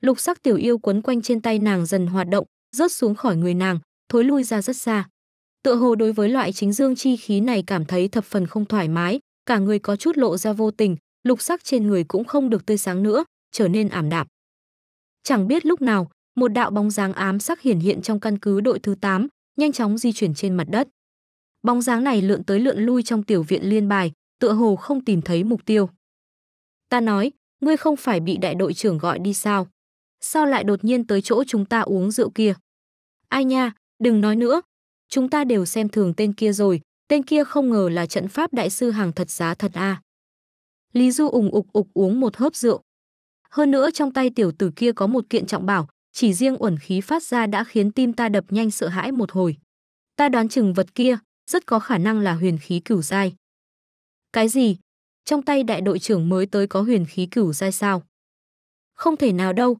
lục sắc tiểu yêu quấn quanh trên tay nàng dần hoạt động, rớt xuống khỏi người nàng, thối lui ra rất xa. Tựa hồ đối với loại chính dương chi khí này cảm thấy thập phần không thoải mái, cả người có chút lộ ra vô tình, lục sắc trên người cũng không được tươi sáng nữa, trở nên ảm đạm. Chẳng biết lúc nào, một đạo bóng dáng ám sắc hiển hiện trong căn cứ đội thứ 8, nhanh chóng di chuyển trên mặt đất. Bóng dáng này lượn tới lượn lui trong tiểu viện liên bài, tựa hồ không tìm thấy mục tiêu. Ta nói, ngươi không phải bị đại đội trưởng gọi đi sao? sao lại đột nhiên tới chỗ chúng ta uống rượu kia? Ai nha, đừng nói nữa. Chúng ta đều xem thường tên kia rồi, tên kia không ngờ là trận pháp đại sư hàng thật giá thật a. À. Lý Du ủng ục ục uống một hớp rượu. Hơn nữa trong tay tiểu tử kia có một kiện trọng bảo, chỉ riêng uẩn khí phát ra đã khiến tim ta đập nhanh sợ hãi một hồi. Ta đoán chừng vật kia rất có khả năng là huyền khí cửu giai. Cái gì? Trong tay đại đội trưởng mới tới có huyền khí cửu giai sao? Không thể nào đâu,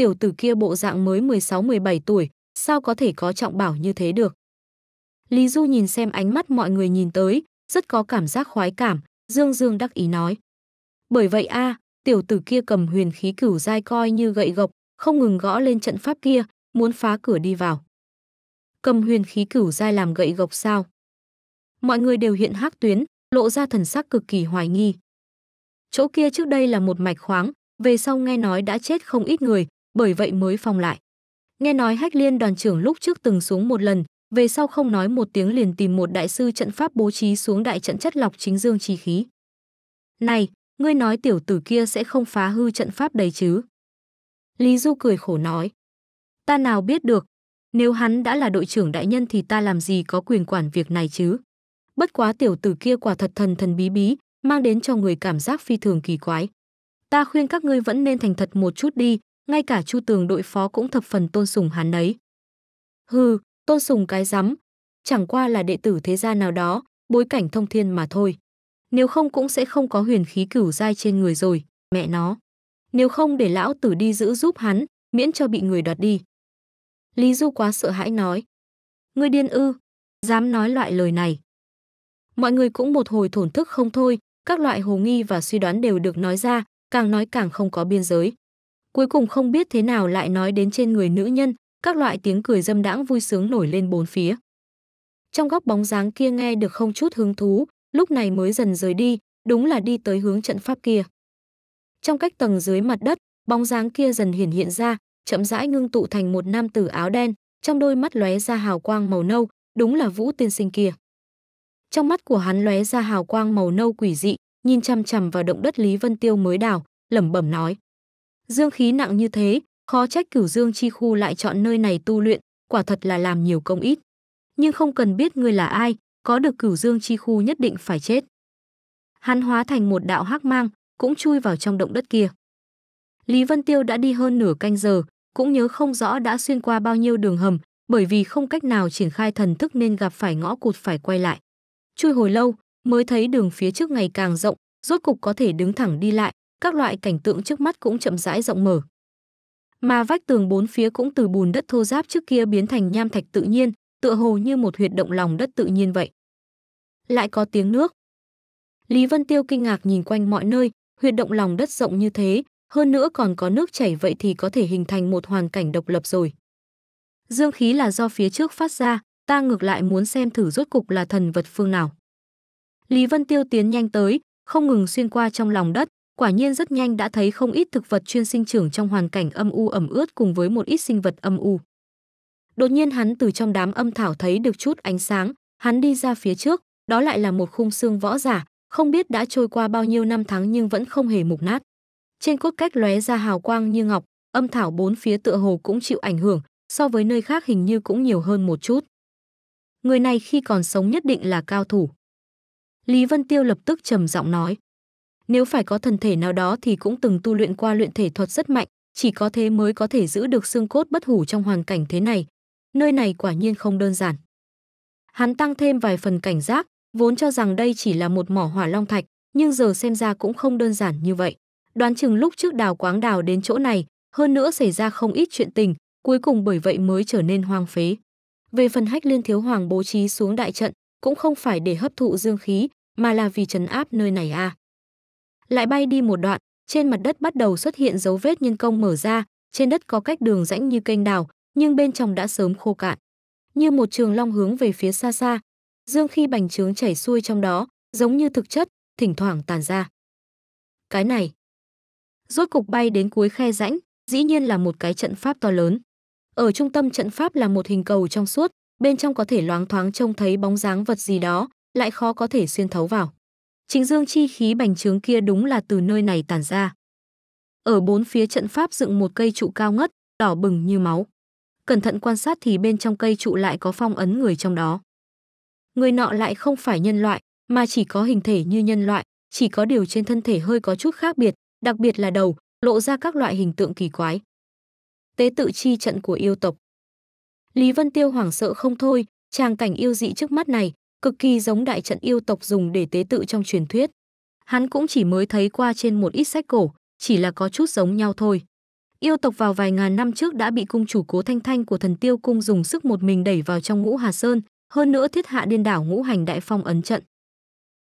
tiểu tử kia bộ dạng mới 16-17 tuổi, sao có thể có trọng bảo như thế được. Lý Du nhìn xem ánh mắt mọi người nhìn tới, rất có cảm giác khoái cảm, Dương Dương đắc ý nói. Bởi vậy a, à, tiểu tử kia cầm huyền khí cửu dai coi như gậy gộc, không ngừng gõ lên trận pháp kia, muốn phá cửa đi vào. Cầm huyền khí cửu dai làm gậy gộc sao? Mọi người đều hiện hắc tuyến, lộ ra thần sắc cực kỳ hoài nghi. Chỗ kia trước đây là một mạch khoáng, về sau nghe nói đã chết không ít người, bởi vậy mới phong lại. Nghe nói Hách Liên đoàn trưởng lúc trước từng xuống một lần, về sau không nói một tiếng liền tìm một đại sư trận pháp bố trí xuống đại trận chất lọc chính dương chi khí. Này, ngươi nói tiểu tử kia sẽ không phá hư trận pháp đầy chứ? Lý Du cười khổ nói. Ta nào biết được, nếu hắn đã là đội trưởng đại nhân thì ta làm gì có quyền quản việc này chứ? Bất quá tiểu tử kia quả thật thần thần bí bí, mang đến cho người cảm giác phi thường kỳ quái. Ta khuyên các ngươi vẫn nên thành thật một chút đi, ngay cả Chu Tường đội phó cũng thập phần tôn sùng hắn ấy. Hừ, tôn sùng cái rắm, chẳng qua là đệ tử thế gia nào đó, bối cảnh thông thiên mà thôi. Nếu không cũng sẽ không có huyền khí cửu dai trên người rồi, mẹ nó. Nếu không để lão tử đi giữ giúp hắn, miễn cho bị người đoạt đi. Lý Du quá sợ hãi nói. người điên ư, dám nói loại lời này. Mọi người cũng một hồi thổn thức không thôi, các loại hồ nghi và suy đoán đều được nói ra, càng nói càng không có biên giới cuối cùng không biết thế nào lại nói đến trên người nữ nhân, các loại tiếng cười dâm đãng vui sướng nổi lên bốn phía. Trong góc bóng dáng kia nghe được không chút hứng thú, lúc này mới dần rời đi, đúng là đi tới hướng trận pháp kia. Trong cách tầng dưới mặt đất, bóng dáng kia dần hiển hiện ra, chậm rãi ngưng tụ thành một nam tử áo đen, trong đôi mắt lóe ra hào quang màu nâu, đúng là Vũ tiên sinh kia. Trong mắt của hắn lóe ra hào quang màu nâu quỷ dị, nhìn chằm chằm vào động đất Lý Vân Tiêu mới đào, lẩm bẩm nói: Dương khí nặng như thế, khó trách cửu dương chi khu lại chọn nơi này tu luyện, quả thật là làm nhiều công ít. Nhưng không cần biết người là ai, có được cửu dương chi khu nhất định phải chết. Hắn hóa thành một đạo hắc mang, cũng chui vào trong động đất kia. Lý Vân Tiêu đã đi hơn nửa canh giờ, cũng nhớ không rõ đã xuyên qua bao nhiêu đường hầm, bởi vì không cách nào triển khai thần thức nên gặp phải ngõ cụt phải quay lại. Chui hồi lâu, mới thấy đường phía trước ngày càng rộng, rốt cục có thể đứng thẳng đi lại, các loại cảnh tượng trước mắt cũng chậm rãi rộng mở. Mà vách tường bốn phía cũng từ bùn đất thô ráp trước kia biến thành nham thạch tự nhiên, tựa hồ như một huyệt động lòng đất tự nhiên vậy. Lại có tiếng nước. Lý Vân Tiêu kinh ngạc nhìn quanh mọi nơi, huyệt động lòng đất rộng như thế, hơn nữa còn có nước chảy vậy thì có thể hình thành một hoàn cảnh độc lập rồi. Dương khí là do phía trước phát ra, ta ngược lại muốn xem thử rốt cục là thần vật phương nào. Lý Vân Tiêu tiến nhanh tới, không ngừng xuyên qua trong lòng đất, Quả nhiên rất nhanh đã thấy không ít thực vật chuyên sinh trưởng trong hoàn cảnh âm u ẩm ướt cùng với một ít sinh vật âm u. Đột nhiên hắn từ trong đám âm thảo thấy được chút ánh sáng, hắn đi ra phía trước, đó lại là một khung xương võ giả, không biết đã trôi qua bao nhiêu năm tháng nhưng vẫn không hề mục nát. Trên cốt cách lóe ra hào quang như ngọc, âm thảo bốn phía tựa hồ cũng chịu ảnh hưởng, so với nơi khác hình như cũng nhiều hơn một chút. Người này khi còn sống nhất định là cao thủ. Lý Vân Tiêu lập tức trầm giọng nói nếu phải có thần thể nào đó thì cũng từng tu luyện qua luyện thể thuật rất mạnh, chỉ có thế mới có thể giữ được xương cốt bất hủ trong hoàn cảnh thế này. Nơi này quả nhiên không đơn giản. Hắn tăng thêm vài phần cảnh giác, vốn cho rằng đây chỉ là một mỏ hỏa long thạch, nhưng giờ xem ra cũng không đơn giản như vậy. Đoán chừng lúc trước đào quáng đào đến chỗ này, hơn nữa xảy ra không ít chuyện tình, cuối cùng bởi vậy mới trở nên hoang phế. Về phần hách liên thiếu hoàng bố trí xuống đại trận, cũng không phải để hấp thụ dương khí, mà là vì trấn áp nơi này a. À lại bay đi một đoạn, trên mặt đất bắt đầu xuất hiện dấu vết nhân công mở ra, trên đất có cách đường rãnh như kênh đào, nhưng bên trong đã sớm khô cạn. Như một trường long hướng về phía xa xa, dương khi bành trướng chảy xuôi trong đó, giống như thực chất, thỉnh thoảng tàn ra. Cái này, rốt cục bay đến cuối khe rãnh, dĩ nhiên là một cái trận pháp to lớn. Ở trung tâm trận pháp là một hình cầu trong suốt, bên trong có thể loáng thoáng trông thấy bóng dáng vật gì đó, lại khó có thể xuyên thấu vào. Trịnh Dương chi khí bành trướng kia đúng là từ nơi này tản ra. Ở bốn phía trận pháp dựng một cây trụ cao ngất, đỏ bừng như máu. Cẩn thận quan sát thì bên trong cây trụ lại có phong ấn người trong đó. Người nọ lại không phải nhân loại, mà chỉ có hình thể như nhân loại, chỉ có điều trên thân thể hơi có chút khác biệt, đặc biệt là đầu, lộ ra các loại hình tượng kỳ quái. Tế tự chi trận của yêu tộc. Lý Vân Tiêu hoảng sợ không thôi, tràng cảnh yêu dị trước mắt này, cực kỳ giống đại trận yêu tộc dùng để tế tự trong truyền thuyết. Hắn cũng chỉ mới thấy qua trên một ít sách cổ, chỉ là có chút giống nhau thôi. Yêu tộc vào vài ngàn năm trước đã bị cung chủ Cố Thanh Thanh của Thần Tiêu cung dùng sức một mình đẩy vào trong Ngũ Hà Sơn, hơn nữa thiết hạ điên đảo ngũ hành đại phong ấn trận.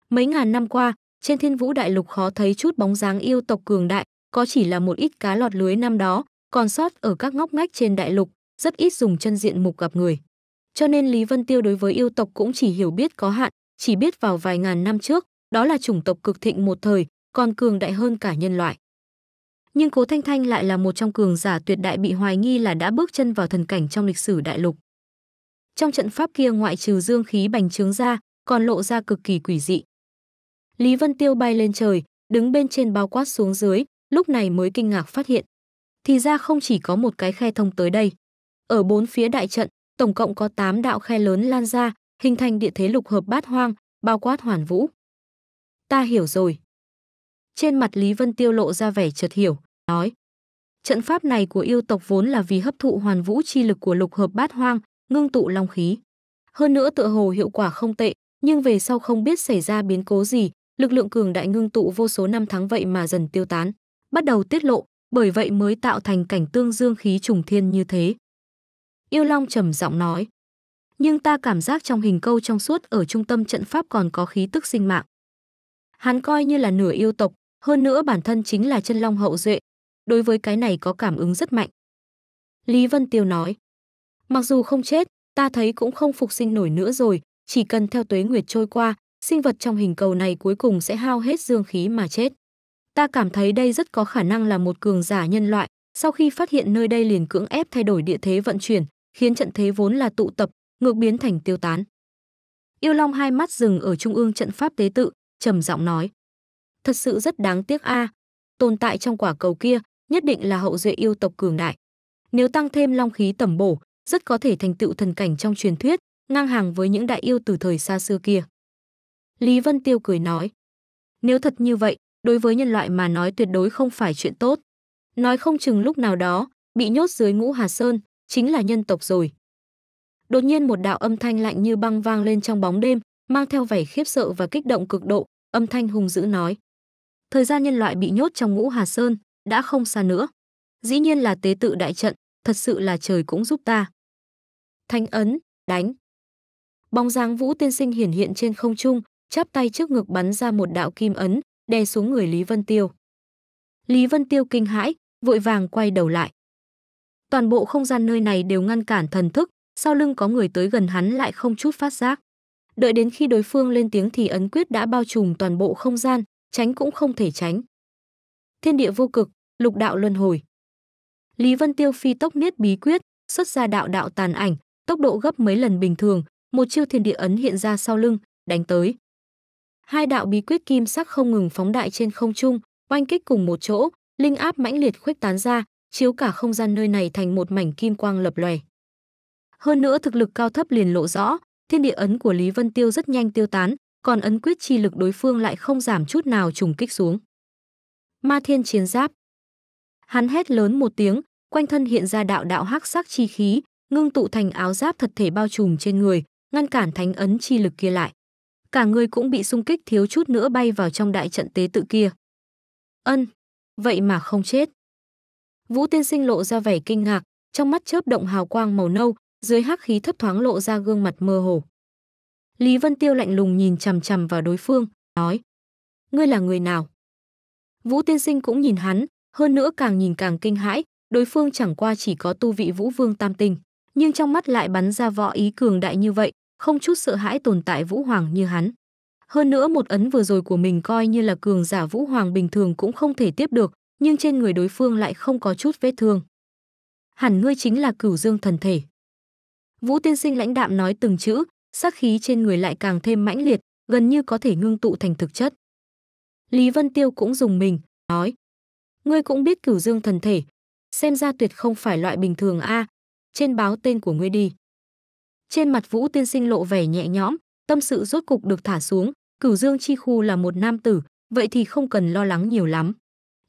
Mấy ngàn năm qua, trên Thiên Vũ đại lục khó thấy chút bóng dáng yêu tộc cường đại, có chỉ là một ít cá lọt lưới năm đó, còn sót ở các ngóc ngách trên đại lục, rất ít dùng chân diện mục gặp người. Cho nên Lý Vân Tiêu đối với yêu tộc cũng chỉ hiểu biết có hạn, chỉ biết vào vài ngàn năm trước, đó là chủng tộc cực thịnh một thời, còn cường đại hơn cả nhân loại. Nhưng Cố Thanh Thanh lại là một trong cường giả tuyệt đại bị hoài nghi là đã bước chân vào thần cảnh trong lịch sử đại lục. Trong trận pháp kia ngoại trừ dương khí bành trướng ra, còn lộ ra cực kỳ quỷ dị. Lý Vân Tiêu bay lên trời, đứng bên trên bao quát xuống dưới, lúc này mới kinh ngạc phát hiện. Thì ra không chỉ có một cái khe thông tới đây. Ở bốn phía đại trận, tổng cộng có 8 đạo khe lớn lan ra, hình thành địa thế lục hợp bát hoang, bao quát hoàn vũ. Ta hiểu rồi. Trên mặt Lý Vân Tiêu lộ ra vẻ chợt hiểu, nói. Trận pháp này của yêu tộc vốn là vì hấp thụ hoàn vũ chi lực của lục hợp bát hoang, ngưng tụ long khí. Hơn nữa tựa hồ hiệu quả không tệ, nhưng về sau không biết xảy ra biến cố gì, lực lượng cường đại ngưng tụ vô số năm tháng vậy mà dần tiêu tán, bắt đầu tiết lộ, bởi vậy mới tạo thành cảnh tương dương khí trùng thiên như thế. Yêu Long trầm giọng nói. Nhưng ta cảm giác trong hình câu trong suốt ở trung tâm trận pháp còn có khí tức sinh mạng. Hắn coi như là nửa yêu tộc, hơn nữa bản thân chính là chân long hậu duệ. Đối với cái này có cảm ứng rất mạnh. Lý Vân Tiêu nói. Mặc dù không chết, ta thấy cũng không phục sinh nổi nữa rồi, chỉ cần theo tuế nguyệt trôi qua, sinh vật trong hình cầu này cuối cùng sẽ hao hết dương khí mà chết. Ta cảm thấy đây rất có khả năng là một cường giả nhân loại, sau khi phát hiện nơi đây liền cưỡng ép thay đổi địa thế vận chuyển, khiến trận thế vốn là tụ tập, ngược biến thành tiêu tán. Yêu Long hai mắt dừng ở trung ương trận pháp tế tự, trầm giọng nói: "Thật sự rất đáng tiếc a, à, tồn tại trong quả cầu kia nhất định là hậu duệ yêu tộc cường đại. Nếu tăng thêm long khí tầm bổ, rất có thể thành tựu thần cảnh trong truyền thuyết, ngang hàng với những đại yêu từ thời xa xưa kia." Lý Vân Tiêu cười nói: "Nếu thật như vậy, đối với nhân loại mà nói tuyệt đối không phải chuyện tốt. Nói không chừng lúc nào đó, bị nhốt dưới Ngũ Hà Sơn, chính là nhân tộc rồi. Đột nhiên một đạo âm thanh lạnh như băng vang lên trong bóng đêm, mang theo vẻ khiếp sợ và kích động cực độ, âm thanh hùng dữ nói: "Thời gian nhân loại bị nhốt trong Ngũ Hà Sơn đã không xa nữa. Dĩ nhiên là tế tự đại trận, thật sự là trời cũng giúp ta." Thanh ấn, đánh. Bóng dáng Vũ Tiên Sinh hiển hiện trên không trung, chắp tay trước ngực bắn ra một đạo kim ấn, đè xuống người Lý Vân Tiêu. Lý Vân Tiêu kinh hãi, vội vàng quay đầu lại toàn bộ không gian nơi này đều ngăn cản thần thức, sau lưng có người tới gần hắn lại không chút phát giác. Đợi đến khi đối phương lên tiếng thì ấn quyết đã bao trùm toàn bộ không gian, tránh cũng không thể tránh. Thiên địa vô cực, lục đạo luân hồi. Lý Vân Tiêu phi tốc niết bí quyết, xuất ra đạo đạo tàn ảnh, tốc độ gấp mấy lần bình thường, một chiêu thiên địa ấn hiện ra sau lưng, đánh tới. Hai đạo bí quyết kim sắc không ngừng phóng đại trên không trung, oanh kích cùng một chỗ, linh áp mãnh liệt khuếch tán ra, chiếu cả không gian nơi này thành một mảnh kim quang lập lòe. Hơn nữa thực lực cao thấp liền lộ rõ, thiên địa ấn của Lý Vân Tiêu rất nhanh tiêu tán, còn ấn quyết chi lực đối phương lại không giảm chút nào trùng kích xuống. Ma thiên chiến giáp. Hắn hét lớn một tiếng, quanh thân hiện ra đạo đạo hắc sắc chi khí, ngưng tụ thành áo giáp thật thể bao trùm trên người, ngăn cản thánh ấn chi lực kia lại. Cả người cũng bị xung kích thiếu chút nữa bay vào trong đại trận tế tự kia. Ân, vậy mà không chết. Vũ Tiên Sinh lộ ra vẻ kinh ngạc, trong mắt chớp động hào quang màu nâu, dưới hắc khí thấp thoáng lộ ra gương mặt mơ hồ. Lý Vân Tiêu lạnh lùng nhìn chằm chằm vào đối phương, nói: "Ngươi là người nào?" Vũ Tiên Sinh cũng nhìn hắn, hơn nữa càng nhìn càng kinh hãi, đối phương chẳng qua chỉ có tu vị Vũ Vương Tam Tinh, nhưng trong mắt lại bắn ra võ ý cường đại như vậy, không chút sợ hãi tồn tại Vũ Hoàng như hắn. Hơn nữa một ấn vừa rồi của mình coi như là cường giả Vũ Hoàng bình thường cũng không thể tiếp được, nhưng trên người đối phương lại không có chút vết thương. Hẳn ngươi chính là cửu dương thần thể. Vũ tiên sinh lãnh đạm nói từng chữ, sát khí trên người lại càng thêm mãnh liệt, gần như có thể ngưng tụ thành thực chất. Lý Vân Tiêu cũng dùng mình, nói. Ngươi cũng biết cửu dương thần thể, xem ra tuyệt không phải loại bình thường a trên báo tên của ngươi đi. Trên mặt Vũ tiên sinh lộ vẻ nhẹ nhõm, tâm sự rốt cục được thả xuống, cửu dương chi khu là một nam tử, vậy thì không cần lo lắng nhiều lắm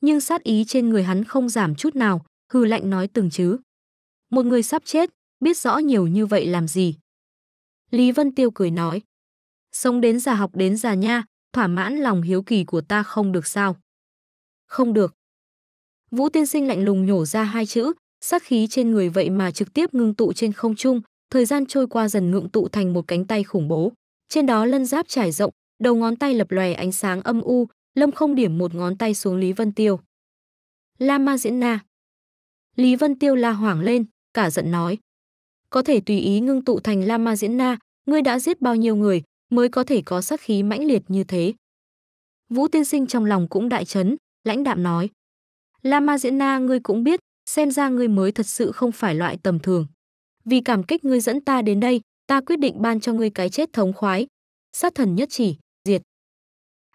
nhưng sát ý trên người hắn không giảm chút nào, hư lạnh nói từng chứ. Một người sắp chết, biết rõ nhiều như vậy làm gì. Lý Vân Tiêu cười nói, sống đến già học đến già nha, thỏa mãn lòng hiếu kỳ của ta không được sao. Không được. Vũ tiên sinh lạnh lùng nhổ ra hai chữ, sát khí trên người vậy mà trực tiếp ngưng tụ trên không trung, thời gian trôi qua dần ngưng tụ thành một cánh tay khủng bố. Trên đó lân giáp trải rộng, đầu ngón tay lập lòe ánh sáng âm u, Lâm không điểm một ngón tay xuống Lý Vân Tiêu. La Ma Diễn Na. Lý Vân Tiêu la hoảng lên, cả giận nói. Có thể tùy ý ngưng tụ thành La Ma Diễn Na, ngươi đã giết bao nhiêu người mới có thể có sát khí mãnh liệt như thế. Vũ Tiên Sinh trong lòng cũng đại chấn, lãnh đạm nói. La Ma Diễn Na ngươi cũng biết, xem ra ngươi mới thật sự không phải loại tầm thường. Vì cảm kích ngươi dẫn ta đến đây, ta quyết định ban cho ngươi cái chết thống khoái. Sát thần nhất chỉ.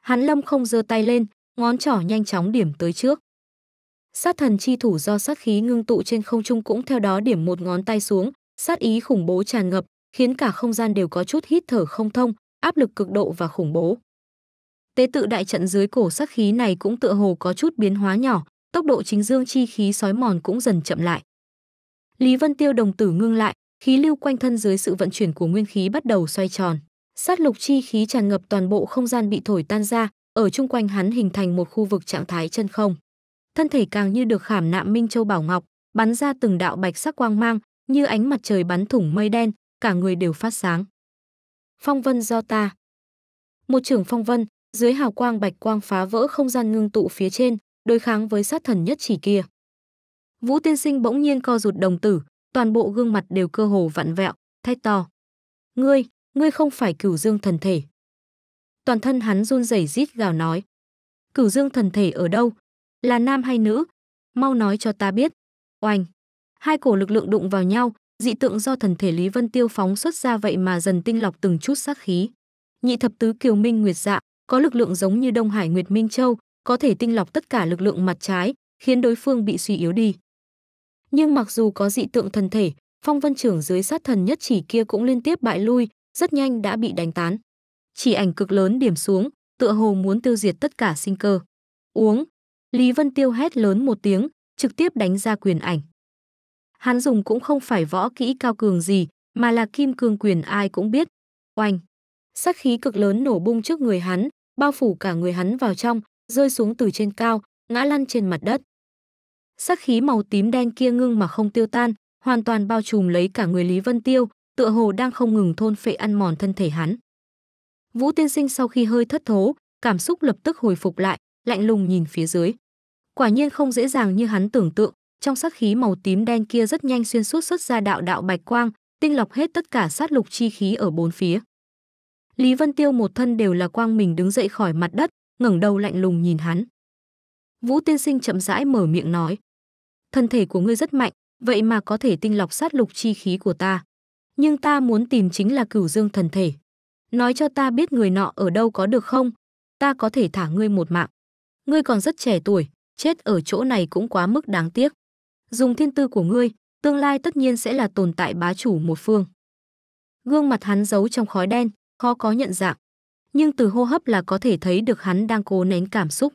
Hán Lâm không giơ tay lên, ngón trỏ nhanh chóng điểm tới trước. Sát thần chi thủ do sát khí ngưng tụ trên không trung cũng theo đó điểm một ngón tay xuống, sát ý khủng bố tràn ngập, khiến cả không gian đều có chút hít thở không thông, áp lực cực độ và khủng bố. Tế tự đại trận dưới cổ sát khí này cũng tựa hồ có chút biến hóa nhỏ, tốc độ chính dương chi khí sói mòn cũng dần chậm lại. Lý Vân Tiêu đồng tử ngưng lại, khí lưu quanh thân dưới sự vận chuyển của nguyên khí bắt đầu xoay tròn sát lục chi khí tràn ngập toàn bộ không gian bị thổi tan ra, ở chung quanh hắn hình thành một khu vực trạng thái chân không. Thân thể càng như được khảm nạm minh châu bảo ngọc, bắn ra từng đạo bạch sắc quang mang, như ánh mặt trời bắn thủng mây đen, cả người đều phát sáng. Phong vân do ta. Một trưởng phong vân, dưới hào quang bạch quang phá vỡ không gian ngưng tụ phía trên, đối kháng với sát thần nhất chỉ kia. Vũ tiên sinh bỗng nhiên co rụt đồng tử, toàn bộ gương mặt đều cơ hồ vặn vẹo, thét to. Ngươi! ngươi không phải cửu dương thần thể. Toàn thân hắn run rẩy rít gào nói. Cửu dương thần thể ở đâu? Là nam hay nữ? Mau nói cho ta biết. Oanh! Hai cổ lực lượng đụng vào nhau, dị tượng do thần thể Lý Vân Tiêu phóng xuất ra vậy mà dần tinh lọc từng chút sát khí. Nhị thập tứ kiều minh nguyệt dạ, có lực lượng giống như Đông Hải Nguyệt Minh Châu, có thể tinh lọc tất cả lực lượng mặt trái, khiến đối phương bị suy yếu đi. Nhưng mặc dù có dị tượng thần thể, phong vân trưởng dưới sát thần nhất chỉ kia cũng liên tiếp bại lui, rất nhanh đã bị đánh tán. Chỉ ảnh cực lớn điểm xuống, tựa hồ muốn tiêu diệt tất cả sinh cơ. Uống! Lý Vân Tiêu hét lớn một tiếng, trực tiếp đánh ra quyền ảnh. Hắn dùng cũng không phải võ kỹ cao cường gì, mà là kim cương quyền ai cũng biết. Oanh! Sát khí cực lớn nổ bung trước người hắn, bao phủ cả người hắn vào trong, rơi xuống từ trên cao, ngã lăn trên mặt đất. Sát khí màu tím đen kia ngưng mà không tiêu tan, hoàn toàn bao trùm lấy cả người Lý Vân Tiêu, tựa hồ đang không ngừng thôn phệ ăn mòn thân thể hắn. Vũ tiên sinh sau khi hơi thất thố, cảm xúc lập tức hồi phục lại, lạnh lùng nhìn phía dưới. Quả nhiên không dễ dàng như hắn tưởng tượng, trong sát khí màu tím đen kia rất nhanh xuyên suốt xuất ra đạo đạo bạch quang, tinh lọc hết tất cả sát lục chi khí ở bốn phía. Lý Vân Tiêu một thân đều là quang mình đứng dậy khỏi mặt đất, ngẩng đầu lạnh lùng nhìn hắn. Vũ tiên sinh chậm rãi mở miệng nói. Thân thể của ngươi rất mạnh, vậy mà có thể tinh lọc sát lục chi khí của ta nhưng ta muốn tìm chính là cửu dương thần thể. Nói cho ta biết người nọ ở đâu có được không? Ta có thể thả ngươi một mạng. Ngươi còn rất trẻ tuổi, chết ở chỗ này cũng quá mức đáng tiếc. Dùng thiên tư của ngươi, tương lai tất nhiên sẽ là tồn tại bá chủ một phương. Gương mặt hắn giấu trong khói đen, khó có nhận dạng. Nhưng từ hô hấp là có thể thấy được hắn đang cố nén cảm xúc.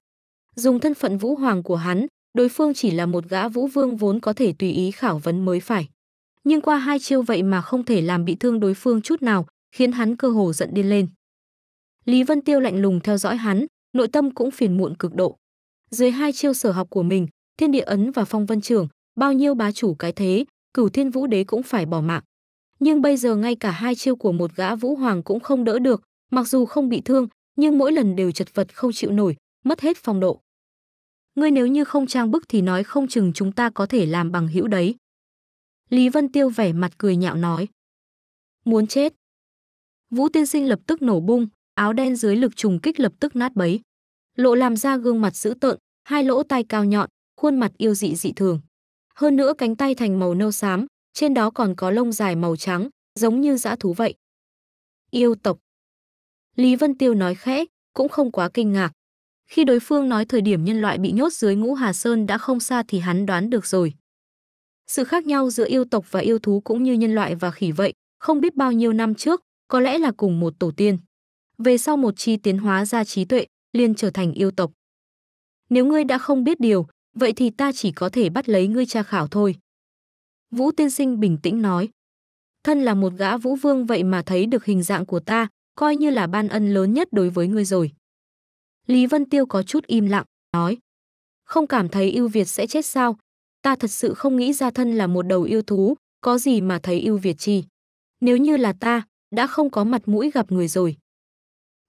Dùng thân phận vũ hoàng của hắn, đối phương chỉ là một gã vũ vương vốn có thể tùy ý khảo vấn mới phải nhưng qua hai chiêu vậy mà không thể làm bị thương đối phương chút nào, khiến hắn cơ hồ giận điên lên. Lý Vân Tiêu lạnh lùng theo dõi hắn, nội tâm cũng phiền muộn cực độ. Dưới hai chiêu sở học của mình, Thiên Địa ấn và Phong Vân Trường, bao nhiêu bá chủ cái thế, Cửu Thiên Vũ Đế cũng phải bỏ mạng. Nhưng bây giờ ngay cả hai chiêu của một gã vũ hoàng cũng không đỡ được, mặc dù không bị thương, nhưng mỗi lần đều chật vật không chịu nổi, mất hết phong độ. Ngươi nếu như không trang bức thì nói không chừng chúng ta có thể làm bằng hữu đấy. Lý Vân Tiêu vẻ mặt cười nhạo nói. Muốn chết. Vũ tiên sinh lập tức nổ bung, áo đen dưới lực trùng kích lập tức nát bấy. Lộ làm ra gương mặt dữ tợn, hai lỗ tai cao nhọn, khuôn mặt yêu dị dị thường. Hơn nữa cánh tay thành màu nâu xám, trên đó còn có lông dài màu trắng, giống như dã thú vậy. Yêu tộc. Lý Vân Tiêu nói khẽ, cũng không quá kinh ngạc. Khi đối phương nói thời điểm nhân loại bị nhốt dưới ngũ Hà Sơn đã không xa thì hắn đoán được rồi. Sự khác nhau giữa yêu tộc và yêu thú cũng như nhân loại và khỉ vậy, không biết bao nhiêu năm trước, có lẽ là cùng một tổ tiên. Về sau một chi tiến hóa ra trí tuệ, liền trở thành yêu tộc. Nếu ngươi đã không biết điều, vậy thì ta chỉ có thể bắt lấy ngươi tra khảo thôi. Vũ tiên sinh bình tĩnh nói. Thân là một gã vũ vương vậy mà thấy được hình dạng của ta, coi như là ban ân lớn nhất đối với ngươi rồi. Lý Vân Tiêu có chút im lặng, nói. Không cảm thấy ưu việt sẽ chết sao, ta thật sự không nghĩ ra thân là một đầu yêu thú, có gì mà thấy yêu Việt chi. Nếu như là ta, đã không có mặt mũi gặp người rồi.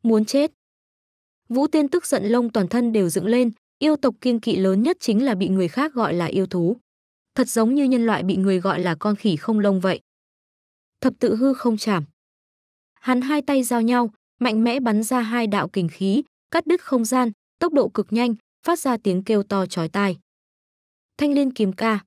Muốn chết. Vũ Tiên tức giận lông toàn thân đều dựng lên, yêu tộc kiên kỵ lớn nhất chính là bị người khác gọi là yêu thú. Thật giống như nhân loại bị người gọi là con khỉ không lông vậy. Thập tự hư không chảm. Hắn hai tay giao nhau, mạnh mẽ bắn ra hai đạo kình khí, cắt đứt không gian, tốc độ cực nhanh, phát ra tiếng kêu to chói tai. Thanh Liên kiếm ca.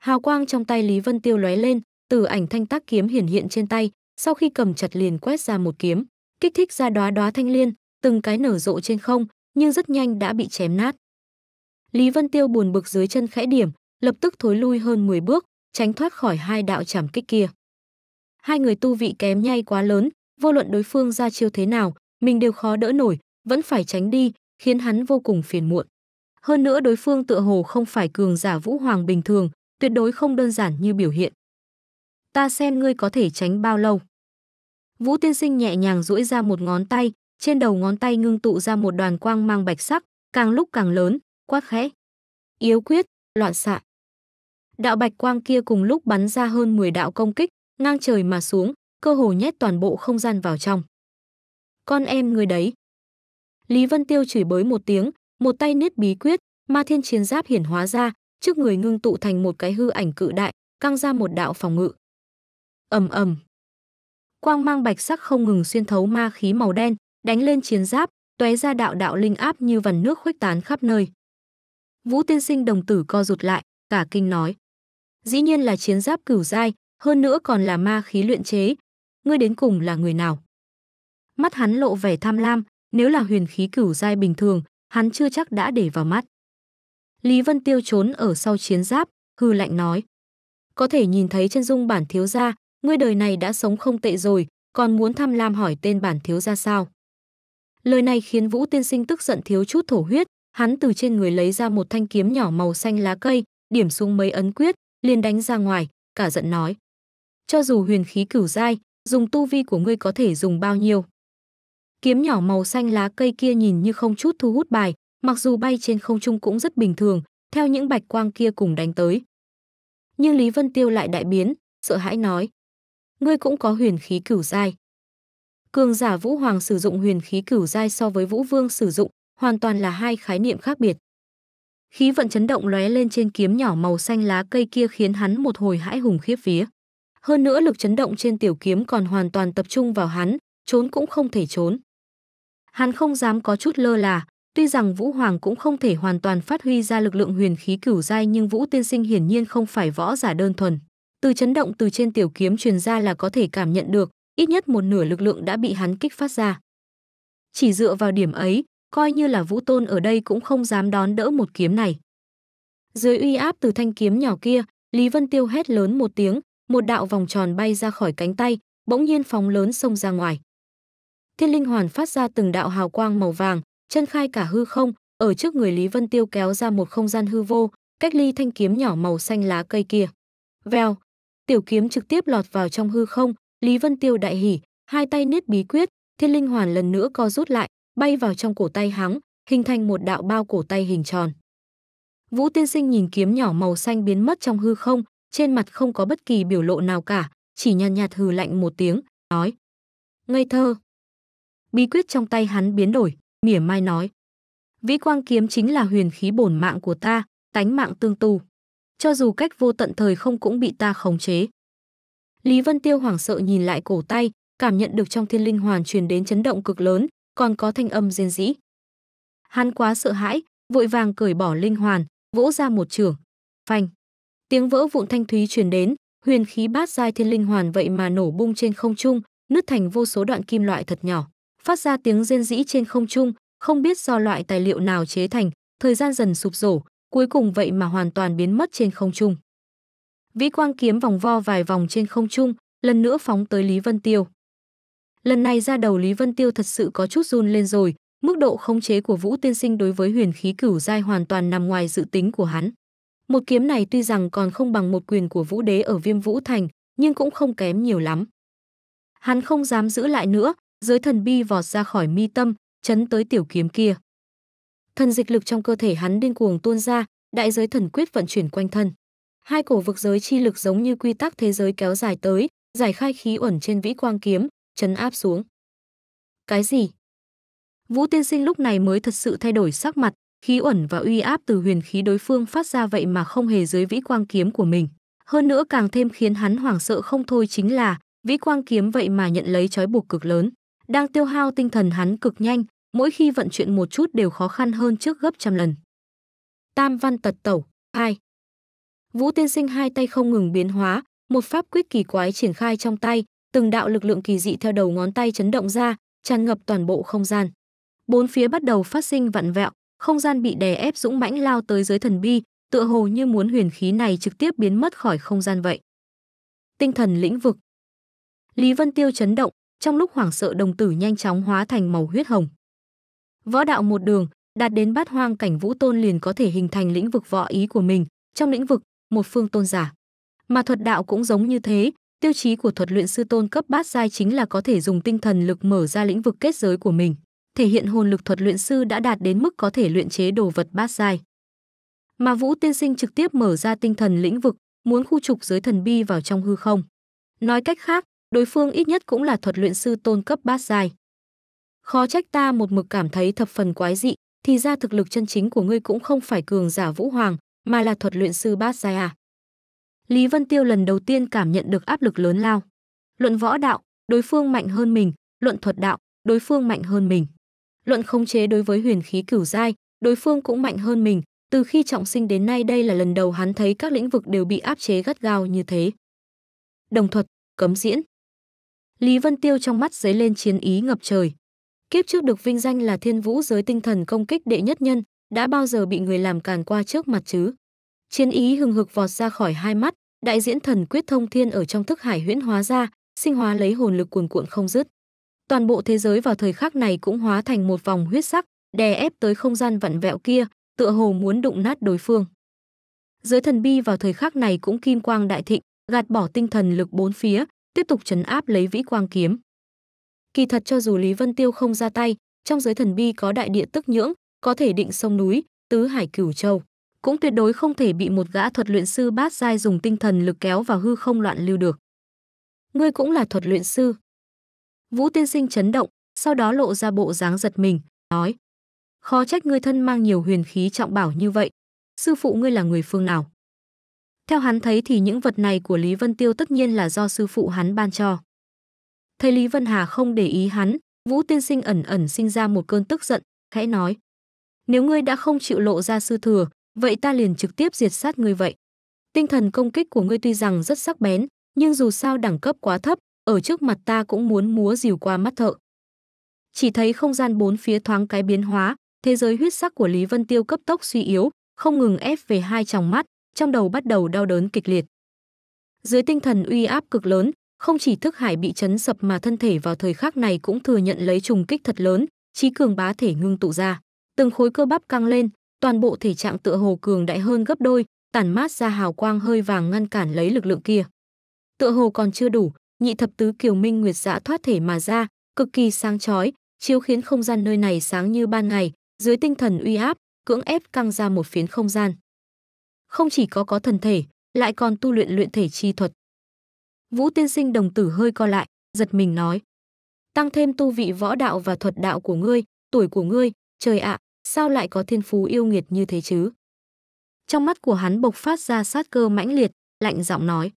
Hào quang trong tay Lý Vân Tiêu lóe lên, từ ảnh thanh tác kiếm hiển hiện trên tay, sau khi cầm chặt liền quét ra một kiếm, kích thích ra đóa đóa thanh liên, từng cái nở rộ trên không, nhưng rất nhanh đã bị chém nát. Lý Vân Tiêu buồn bực dưới chân khẽ điểm, lập tức thối lui hơn 10 bước, tránh thoát khỏi hai đạo chảm kích kia. Hai người tu vị kém nhay quá lớn, vô luận đối phương ra chiêu thế nào, mình đều khó đỡ nổi, vẫn phải tránh đi, khiến hắn vô cùng phiền muộn. Hơn nữa đối phương tựa hồ không phải cường giả vũ hoàng bình thường, tuyệt đối không đơn giản như biểu hiện. Ta xem ngươi có thể tránh bao lâu. Vũ tiên sinh nhẹ nhàng duỗi ra một ngón tay, trên đầu ngón tay ngưng tụ ra một đoàn quang mang bạch sắc, càng lúc càng lớn, quát khẽ. Yếu quyết, loạn xạ. Đạo bạch quang kia cùng lúc bắn ra hơn 10 đạo công kích, ngang trời mà xuống, cơ hồ nhét toàn bộ không gian vào trong. Con em người đấy. Lý Vân Tiêu chửi bới một tiếng, một tay nết bí quyết, ma thiên chiến giáp hiển hóa ra, trước người ngưng tụ thành một cái hư ảnh cự đại, căng ra một đạo phòng ngự. Ầm ầm. Quang mang bạch sắc không ngừng xuyên thấu ma khí màu đen, đánh lên chiến giáp, tóe ra đạo đạo linh áp như vần nước khuếch tán khắp nơi. Vũ tiên sinh đồng tử co rụt lại, cả kinh nói: "Dĩ nhiên là chiến giáp cửu giai, hơn nữa còn là ma khí luyện chế, ngươi đến cùng là người nào?" Mắt hắn lộ vẻ tham lam, nếu là huyền khí cửu giai bình thường, hắn chưa chắc đã để vào mắt. Lý Vân Tiêu trốn ở sau chiến giáp, hư lạnh nói. Có thể nhìn thấy chân dung bản thiếu gia, ngươi đời này đã sống không tệ rồi, còn muốn tham lam hỏi tên bản thiếu gia sao. Lời này khiến Vũ Tiên Sinh tức giận thiếu chút thổ huyết, hắn từ trên người lấy ra một thanh kiếm nhỏ màu xanh lá cây, điểm xuống mấy ấn quyết, liền đánh ra ngoài, cả giận nói. Cho dù huyền khí cửu dai, dùng tu vi của ngươi có thể dùng bao nhiêu. Kiếm nhỏ màu xanh lá cây kia nhìn như không chút thu hút bài, mặc dù bay trên không trung cũng rất bình thường, theo những bạch quang kia cùng đánh tới. Nhưng Lý Vân Tiêu lại đại biến, sợ hãi nói: "Ngươi cũng có huyền khí cửu giai?" Cường giả Vũ Hoàng sử dụng huyền khí cửu giai so với Vũ Vương sử dụng, hoàn toàn là hai khái niệm khác biệt. Khí vận chấn động lóe lên trên kiếm nhỏ màu xanh lá cây kia khiến hắn một hồi hãi hùng khiếp vía. Hơn nữa lực chấn động trên tiểu kiếm còn hoàn toàn tập trung vào hắn, trốn cũng không thể trốn hắn không dám có chút lơ là. Tuy rằng Vũ Hoàng cũng không thể hoàn toàn phát huy ra lực lượng huyền khí cửu giai nhưng Vũ Tiên Sinh hiển nhiên không phải võ giả đơn thuần. Từ chấn động từ trên tiểu kiếm truyền ra là có thể cảm nhận được, ít nhất một nửa lực lượng đã bị hắn kích phát ra. Chỉ dựa vào điểm ấy, coi như là Vũ Tôn ở đây cũng không dám đón đỡ một kiếm này. Dưới uy áp từ thanh kiếm nhỏ kia, Lý Vân Tiêu hét lớn một tiếng, một đạo vòng tròn bay ra khỏi cánh tay, bỗng nhiên phóng lớn xông ra ngoài thiên linh hoàn phát ra từng đạo hào quang màu vàng, chân khai cả hư không, ở trước người Lý Vân Tiêu kéo ra một không gian hư vô, cách ly thanh kiếm nhỏ màu xanh lá cây kia. Vèo, tiểu kiếm trực tiếp lọt vào trong hư không, Lý Vân Tiêu đại hỉ, hai tay niết bí quyết, thiên linh hoàn lần nữa co rút lại, bay vào trong cổ tay hắn, hình thành một đạo bao cổ tay hình tròn. Vũ tiên sinh nhìn kiếm nhỏ màu xanh biến mất trong hư không, trên mặt không có bất kỳ biểu lộ nào cả, chỉ nhàn nhạt, nhạt hừ lạnh một tiếng, nói. Ngây thơ, bí quyết trong tay hắn biến đổi, mỉa mai nói. Vĩ quang kiếm chính là huyền khí bổn mạng của ta, tánh mạng tương tu. Cho dù cách vô tận thời không cũng bị ta khống chế. Lý Vân Tiêu hoảng sợ nhìn lại cổ tay, cảm nhận được trong thiên linh hoàn truyền đến chấn động cực lớn, còn có thanh âm rên rỉ. Hắn quá sợ hãi, vội vàng cởi bỏ linh hoàn, vỗ ra một trường. Phanh. Tiếng vỡ vụn thanh thúy truyền đến, huyền khí bát giai thiên linh hoàn vậy mà nổ bung trên không trung, nứt thành vô số đoạn kim loại thật nhỏ phát ra tiếng rên rĩ trên không trung, không biết do loại tài liệu nào chế thành, thời gian dần sụp đổ, cuối cùng vậy mà hoàn toàn biến mất trên không trung. Vĩ quang kiếm vòng vo vài vòng trên không trung, lần nữa phóng tới Lý Vân Tiêu. Lần này ra đầu Lý Vân Tiêu thật sự có chút run lên rồi, mức độ khống chế của Vũ Tiên Sinh đối với huyền khí cửu giai hoàn toàn nằm ngoài dự tính của hắn. Một kiếm này tuy rằng còn không bằng một quyền của Vũ Đế ở Viêm Vũ Thành, nhưng cũng không kém nhiều lắm. Hắn không dám giữ lại nữa, giới thần bi vọt ra khỏi mi tâm, chấn tới tiểu kiếm kia. Thần dịch lực trong cơ thể hắn điên cuồng tuôn ra, đại giới thần quyết vận chuyển quanh thân. Hai cổ vực giới chi lực giống như quy tắc thế giới kéo dài tới, giải khai khí ẩn trên vĩ quang kiếm, chấn áp xuống. Cái gì? Vũ Tiên Sinh lúc này mới thật sự thay đổi sắc mặt, khí ẩn và uy áp từ huyền khí đối phương phát ra vậy mà không hề dưới vĩ quang kiếm của mình. Hơn nữa càng thêm khiến hắn hoảng sợ không thôi chính là vĩ quang kiếm vậy mà nhận lấy trói buộc cực lớn đang tiêu hao tinh thần hắn cực nhanh, mỗi khi vận chuyển một chút đều khó khăn hơn trước gấp trăm lần. Tam văn tật tẩu, 2. Vũ tiên sinh hai tay không ngừng biến hóa, một pháp quyết kỳ quái triển khai trong tay, từng đạo lực lượng kỳ dị theo đầu ngón tay chấn động ra, tràn ngập toàn bộ không gian. Bốn phía bắt đầu phát sinh vặn vẹo, không gian bị đè ép dũng mãnh lao tới giới thần bi, tựa hồ như muốn huyền khí này trực tiếp biến mất khỏi không gian vậy. Tinh thần lĩnh vực. Lý Vân Tiêu chấn động, trong lúc hoảng sợ đồng tử nhanh chóng hóa thành màu huyết hồng. Võ đạo một đường, đạt đến bát hoang cảnh vũ tôn liền có thể hình thành lĩnh vực võ ý của mình, trong lĩnh vực một phương tôn giả. Mà thuật đạo cũng giống như thế, tiêu chí của thuật luyện sư tôn cấp bát giai chính là có thể dùng tinh thần lực mở ra lĩnh vực kết giới của mình, thể hiện hồn lực thuật luyện sư đã đạt đến mức có thể luyện chế đồ vật bát giai. Mà Vũ Tiên Sinh trực tiếp mở ra tinh thần lĩnh vực, muốn khu trục giới thần bi vào trong hư không. Nói cách khác, đối phương ít nhất cũng là thuật luyện sư tôn cấp bát dài. Khó trách ta một mực cảm thấy thập phần quái dị, thì ra thực lực chân chính của ngươi cũng không phải cường giả vũ hoàng, mà là thuật luyện sư bát dài à. Lý Vân Tiêu lần đầu tiên cảm nhận được áp lực lớn lao. Luận võ đạo, đối phương mạnh hơn mình, luận thuật đạo, đối phương mạnh hơn mình. Luận khống chế đối với huyền khí cửu giai, đối phương cũng mạnh hơn mình, từ khi trọng sinh đến nay đây là lần đầu hắn thấy các lĩnh vực đều bị áp chế gắt gao như thế. Đồng thuật, cấm diễn, Lý Vân Tiêu trong mắt dấy lên chiến ý ngập trời. Kiếp trước được vinh danh là thiên vũ giới tinh thần công kích đệ nhất nhân, đã bao giờ bị người làm càn qua trước mặt chứ? Chiến ý hừng hực vọt ra khỏi hai mắt, đại diễn thần quyết thông thiên ở trong thức hải huyễn hóa ra, sinh hóa lấy hồn lực cuồn cuộn không dứt. Toàn bộ thế giới vào thời khắc này cũng hóa thành một vòng huyết sắc, đè ép tới không gian vặn vẹo kia, tựa hồ muốn đụng nát đối phương. Giới thần bi vào thời khắc này cũng kim quang đại thịnh, gạt bỏ tinh thần lực bốn phía, tiếp tục chấn áp lấy vĩ quang kiếm. Kỳ thật cho dù Lý Vân Tiêu không ra tay, trong giới thần bi có đại địa tức nhưỡng, có thể định sông núi, tứ hải cửu châu, cũng tuyệt đối không thể bị một gã thuật luyện sư bát giai dùng tinh thần lực kéo vào hư không loạn lưu được. Ngươi cũng là thuật luyện sư. Vũ tiên sinh chấn động, sau đó lộ ra bộ dáng giật mình, nói. Khó trách ngươi thân mang nhiều huyền khí trọng bảo như vậy. Sư phụ ngươi là người phương nào? Theo hắn thấy thì những vật này của Lý Vân Tiêu tất nhiên là do sư phụ hắn ban cho. Thấy Lý Vân Hà không để ý hắn, Vũ Tiên Sinh ẩn ẩn sinh ra một cơn tức giận, khẽ nói. Nếu ngươi đã không chịu lộ ra sư thừa, vậy ta liền trực tiếp diệt sát ngươi vậy. Tinh thần công kích của ngươi tuy rằng rất sắc bén, nhưng dù sao đẳng cấp quá thấp, ở trước mặt ta cũng muốn múa dìu qua mắt thợ. Chỉ thấy không gian bốn phía thoáng cái biến hóa, thế giới huyết sắc của Lý Vân Tiêu cấp tốc suy yếu, không ngừng ép về hai tròng mắt, trong đầu bắt đầu đau đớn kịch liệt. Dưới tinh thần uy áp cực lớn, không chỉ thức hải bị chấn sập mà thân thể vào thời khắc này cũng thừa nhận lấy trùng kích thật lớn, trí cường bá thể ngưng tụ ra. Từng khối cơ bắp căng lên, toàn bộ thể trạng tựa hồ cường đại hơn gấp đôi, tản mát ra hào quang hơi vàng ngăn cản lấy lực lượng kia. Tựa hồ còn chưa đủ, nhị thập tứ kiều minh nguyệt dã dạ thoát thể mà ra, cực kỳ sáng chói, chiếu khiến không gian nơi này sáng như ban ngày, dưới tinh thần uy áp, cưỡng ép căng ra một phiến không gian không chỉ có có thần thể, lại còn tu luyện luyện thể chi thuật. Vũ tiên sinh đồng tử hơi co lại, giật mình nói. Tăng thêm tu vị võ đạo và thuật đạo của ngươi, tuổi của ngươi, trời ạ, sao lại có thiên phú yêu nghiệt như thế chứ? Trong mắt của hắn bộc phát ra sát cơ mãnh liệt, lạnh giọng nói.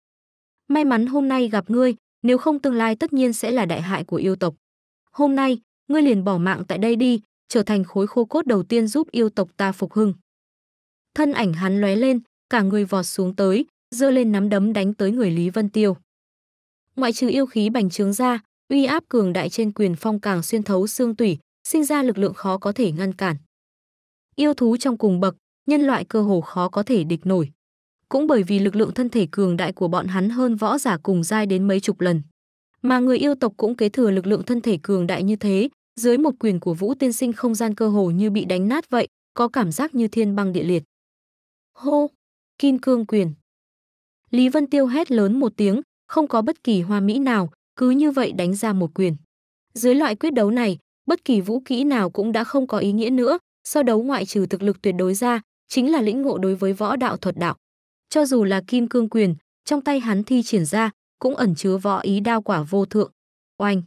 May mắn hôm nay gặp ngươi, nếu không tương lai tất nhiên sẽ là đại hại của yêu tộc. Hôm nay, ngươi liền bỏ mạng tại đây đi, trở thành khối khô cốt đầu tiên giúp yêu tộc ta phục hưng. Thân ảnh hắn lóe lên, cả người vọt xuống tới, giơ lên nắm đấm đánh tới người Lý Vân Tiêu. Ngoại trừ yêu khí bành trướng ra, uy áp cường đại trên quyền phong càng xuyên thấu xương tủy, sinh ra lực lượng khó có thể ngăn cản. Yêu thú trong cùng bậc, nhân loại cơ hồ khó có thể địch nổi. Cũng bởi vì lực lượng thân thể cường đại của bọn hắn hơn võ giả cùng giai đến mấy chục lần. Mà người yêu tộc cũng kế thừa lực lượng thân thể cường đại như thế, dưới một quyền của Vũ Tiên Sinh không gian cơ hồ như bị đánh nát vậy, có cảm giác như thiên băng địa liệt. Hô! Kim cương quyền! Lý Vân Tiêu hét lớn một tiếng, không có bất kỳ hoa mỹ nào, cứ như vậy đánh ra một quyền. Dưới loại quyết đấu này, bất kỳ vũ kỹ nào cũng đã không có ý nghĩa nữa, so đấu ngoại trừ thực lực tuyệt đối ra, chính là lĩnh ngộ đối với võ đạo thuật đạo. Cho dù là kim cương quyền, trong tay hắn thi triển ra, cũng ẩn chứa võ ý đao quả vô thượng. Oanh!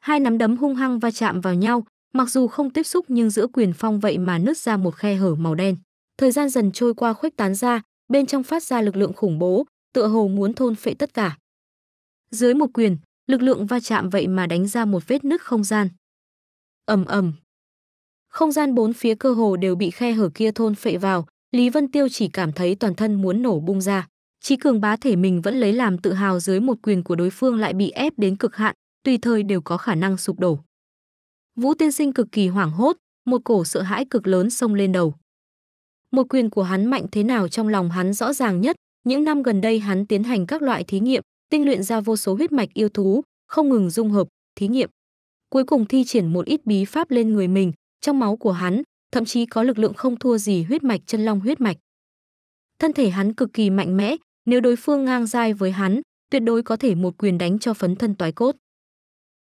Hai nắm đấm hung hăng va chạm vào nhau, mặc dù không tiếp xúc nhưng giữa quyền phong vậy mà nứt ra một khe hở màu đen thời gian dần trôi qua khuếch tán ra, bên trong phát ra lực lượng khủng bố, tựa hồ muốn thôn phệ tất cả. Dưới một quyền, lực lượng va chạm vậy mà đánh ra một vết nứt không gian. Ầm ầm. Không gian bốn phía cơ hồ đều bị khe hở kia thôn phệ vào, Lý Vân Tiêu chỉ cảm thấy toàn thân muốn nổ bung ra. trí cường bá thể mình vẫn lấy làm tự hào dưới một quyền của đối phương lại bị ép đến cực hạn, tùy thời đều có khả năng sụp đổ. Vũ Tiên Sinh cực kỳ hoảng hốt, một cổ sợ hãi cực lớn xông lên đầu. Một quyền của hắn mạnh thế nào trong lòng hắn rõ ràng nhất, những năm gần đây hắn tiến hành các loại thí nghiệm, tinh luyện ra vô số huyết mạch yêu thú, không ngừng dung hợp, thí nghiệm. Cuối cùng thi triển một ít bí pháp lên người mình, trong máu của hắn, thậm chí có lực lượng không thua gì huyết mạch chân long huyết mạch. Thân thể hắn cực kỳ mạnh mẽ, nếu đối phương ngang dai với hắn, tuyệt đối có thể một quyền đánh cho phấn thân toái cốt.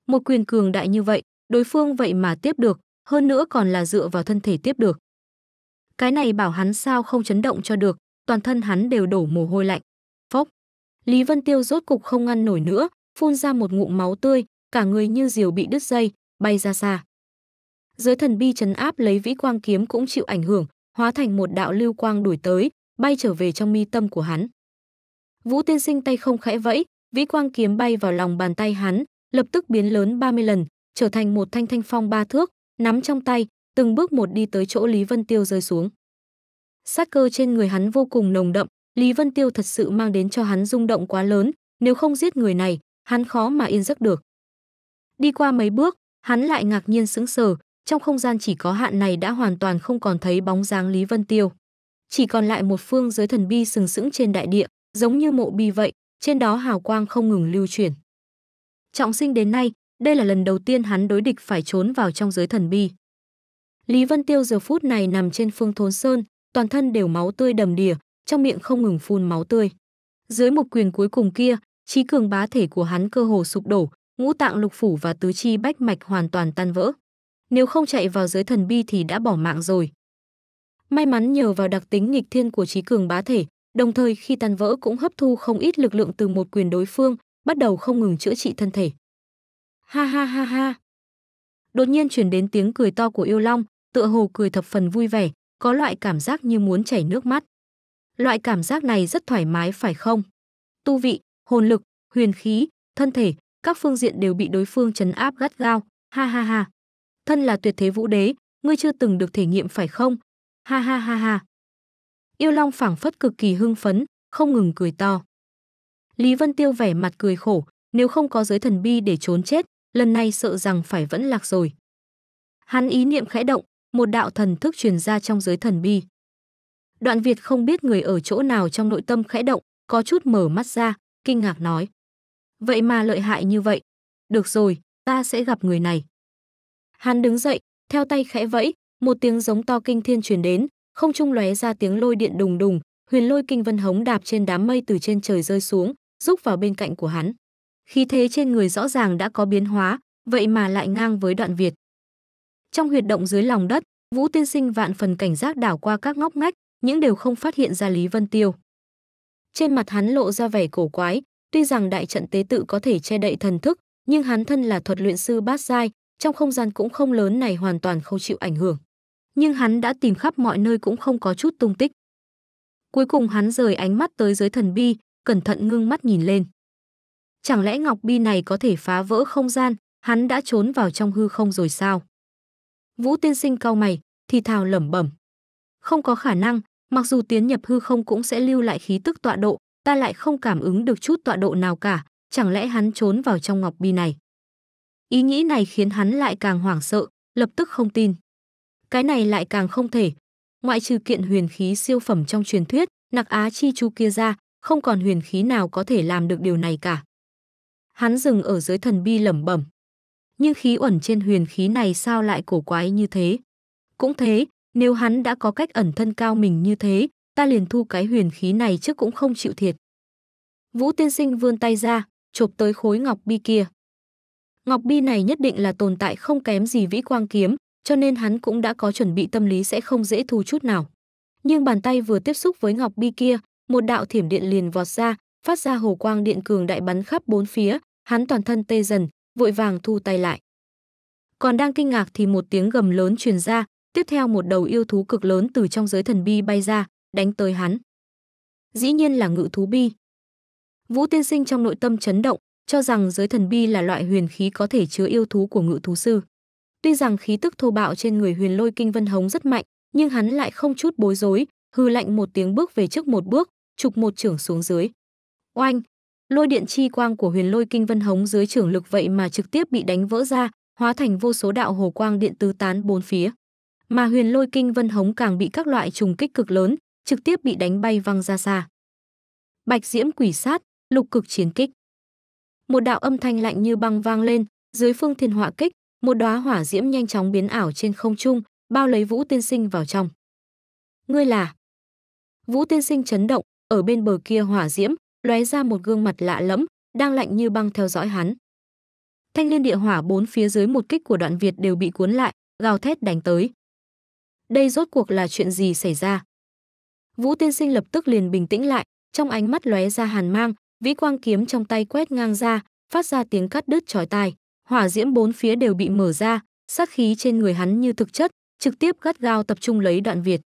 Một quyền cường đại như vậy, đối phương vậy mà tiếp được, hơn nữa còn là dựa vào thân thể tiếp được. Cái này bảo hắn sao không chấn động cho được, toàn thân hắn đều đổ mồ hôi lạnh. Phốc. Lý Vân Tiêu rốt cục không ngăn nổi nữa, phun ra một ngụm máu tươi, cả người như diều bị đứt dây, bay ra xa. giới thần bi chấn áp lấy vĩ quang kiếm cũng chịu ảnh hưởng, hóa thành một đạo lưu quang đuổi tới, bay trở về trong mi tâm của hắn. Vũ Tiên Sinh tay không khẽ vẫy, vĩ quang kiếm bay vào lòng bàn tay hắn, lập tức biến lớn 30 lần, trở thành một thanh thanh phong ba thước, nắm trong tay, từng bước một đi tới chỗ Lý Vân Tiêu rơi xuống. Sát cơ trên người hắn vô cùng nồng đậm, Lý Vân Tiêu thật sự mang đến cho hắn rung động quá lớn, nếu không giết người này, hắn khó mà yên giấc được. Đi qua mấy bước, hắn lại ngạc nhiên sững sờ, trong không gian chỉ có hạn này đã hoàn toàn không còn thấy bóng dáng Lý Vân Tiêu. Chỉ còn lại một phương giới thần bi sừng sững trên đại địa, giống như mộ bi vậy, trên đó hào quang không ngừng lưu chuyển. Trọng sinh đến nay, đây là lần đầu tiên hắn đối địch phải trốn vào trong giới thần bi. Lý Vân Tiêu giờ phút này nằm trên phương thốn sơn, toàn thân đều máu tươi đầm đìa, trong miệng không ngừng phun máu tươi. Dưới một quyền cuối cùng kia, trí cường bá thể của hắn cơ hồ sụp đổ, ngũ tạng lục phủ và tứ chi bách mạch hoàn toàn tan vỡ. Nếu không chạy vào giới thần bi thì đã bỏ mạng rồi. May mắn nhờ vào đặc tính nghịch thiên của trí cường bá thể, đồng thời khi tan vỡ cũng hấp thu không ít lực lượng từ một quyền đối phương, bắt đầu không ngừng chữa trị thân thể. Ha ha ha ha. Đột nhiên chuyển đến tiếng cười to của yêu long, tựa hồ cười thập phần vui vẻ, có loại cảm giác như muốn chảy nước mắt. Loại cảm giác này rất thoải mái phải không? Tu vị, hồn lực, huyền khí, thân thể, các phương diện đều bị đối phương chấn áp gắt gao, ha ha ha. Thân là tuyệt thế vũ đế, ngươi chưa từng được thể nghiệm phải không? Ha ha ha ha. Yêu Long phảng phất cực kỳ hưng phấn, không ngừng cười to. Lý Vân Tiêu vẻ mặt cười khổ, nếu không có giới thần bi để trốn chết, lần này sợ rằng phải vẫn lạc rồi. Hắn ý niệm khẽ động, một đạo thần thức truyền ra trong giới thần bi. Đoạn Việt không biết người ở chỗ nào trong nội tâm khẽ động, có chút mở mắt ra, kinh ngạc nói. Vậy mà lợi hại như vậy. Được rồi, ta sẽ gặp người này. Hắn đứng dậy, theo tay khẽ vẫy, một tiếng giống to kinh thiên truyền đến, không trung lóe ra tiếng lôi điện đùng đùng, huyền lôi kinh vân hống đạp trên đám mây từ trên trời rơi xuống, rúc vào bên cạnh của hắn. Khí thế trên người rõ ràng đã có biến hóa, vậy mà lại ngang với đoạn Việt. Trong huyệt động dưới lòng đất, Vũ Tiên Sinh vạn phần cảnh giác đảo qua các ngóc ngách, những đều không phát hiện ra Lý Vân Tiêu. Trên mặt hắn lộ ra vẻ cổ quái, tuy rằng đại trận tế tự có thể che đậy thần thức, nhưng hắn thân là thuật luyện sư bát giai, trong không gian cũng không lớn này hoàn toàn không chịu ảnh hưởng. Nhưng hắn đã tìm khắp mọi nơi cũng không có chút tung tích. Cuối cùng hắn rời ánh mắt tới dưới thần bi, cẩn thận ngưng mắt nhìn lên. Chẳng lẽ ngọc bi này có thể phá vỡ không gian, hắn đã trốn vào trong hư không rồi sao? Vũ Tiên Sinh cau mày, thì thào lẩm bẩm. Không có khả năng, mặc dù tiến nhập hư không cũng sẽ lưu lại khí tức tọa độ, ta lại không cảm ứng được chút tọa độ nào cả, chẳng lẽ hắn trốn vào trong ngọc bi này? Ý nghĩ này khiến hắn lại càng hoảng sợ, lập tức không tin. Cái này lại càng không thể. Ngoại trừ kiện huyền khí siêu phẩm trong truyền thuyết, nặc á chi chu kia ra, không còn huyền khí nào có thể làm được điều này cả. Hắn dừng ở dưới thần bi lẩm bẩm nhưng khí ẩn trên huyền khí này sao lại cổ quái như thế? Cũng thế, nếu hắn đã có cách ẩn thân cao mình như thế, ta liền thu cái huyền khí này trước cũng không chịu thiệt. Vũ tiên sinh vươn tay ra, chộp tới khối ngọc bi kia. Ngọc bi này nhất định là tồn tại không kém gì vĩ quang kiếm, cho nên hắn cũng đã có chuẩn bị tâm lý sẽ không dễ thu chút nào. Nhưng bàn tay vừa tiếp xúc với ngọc bi kia, một đạo thiểm điện liền vọt ra, phát ra hồ quang điện cường đại bắn khắp bốn phía, hắn toàn thân tê dần, vội vàng thu tay lại. Còn đang kinh ngạc thì một tiếng gầm lớn truyền ra, tiếp theo một đầu yêu thú cực lớn từ trong giới thần bi bay ra, đánh tới hắn. Dĩ nhiên là ngự thú bi. Vũ tiên sinh trong nội tâm chấn động, cho rằng giới thần bi là loại huyền khí có thể chứa yêu thú của ngự thú sư. Tuy rằng khí tức thô bạo trên người huyền lôi kinh vân hống rất mạnh, nhưng hắn lại không chút bối rối, hư lạnh một tiếng bước về trước một bước, chụp một trưởng xuống dưới. Oanh, lôi điện chi quang của huyền lôi kinh vân hống dưới trưởng lực vậy mà trực tiếp bị đánh vỡ ra hóa thành vô số đạo hồ quang điện tứ tán bốn phía mà huyền lôi kinh vân hống càng bị các loại trùng kích cực lớn trực tiếp bị đánh bay văng ra xa bạch diễm quỷ sát lục cực chiến kích một đạo âm thanh lạnh như băng vang lên dưới phương thiên họa kích một đóa hỏa diễm nhanh chóng biến ảo trên không trung bao lấy vũ tiên sinh vào trong ngươi là vũ tiên sinh chấn động ở bên bờ kia hỏa diễm lóe ra một gương mặt lạ lẫm, đang lạnh như băng theo dõi hắn. Thanh liên địa hỏa bốn phía dưới một kích của đoạn Việt đều bị cuốn lại, gào thét đánh tới. Đây rốt cuộc là chuyện gì xảy ra? Vũ Tiên Sinh lập tức liền bình tĩnh lại, trong ánh mắt lóe ra hàn mang, vĩ quang kiếm trong tay quét ngang ra, phát ra tiếng cắt đứt chói tai, hỏa diễm bốn phía đều bị mở ra, sát khí trên người hắn như thực chất, trực tiếp gắt gao tập trung lấy đoạn Việt.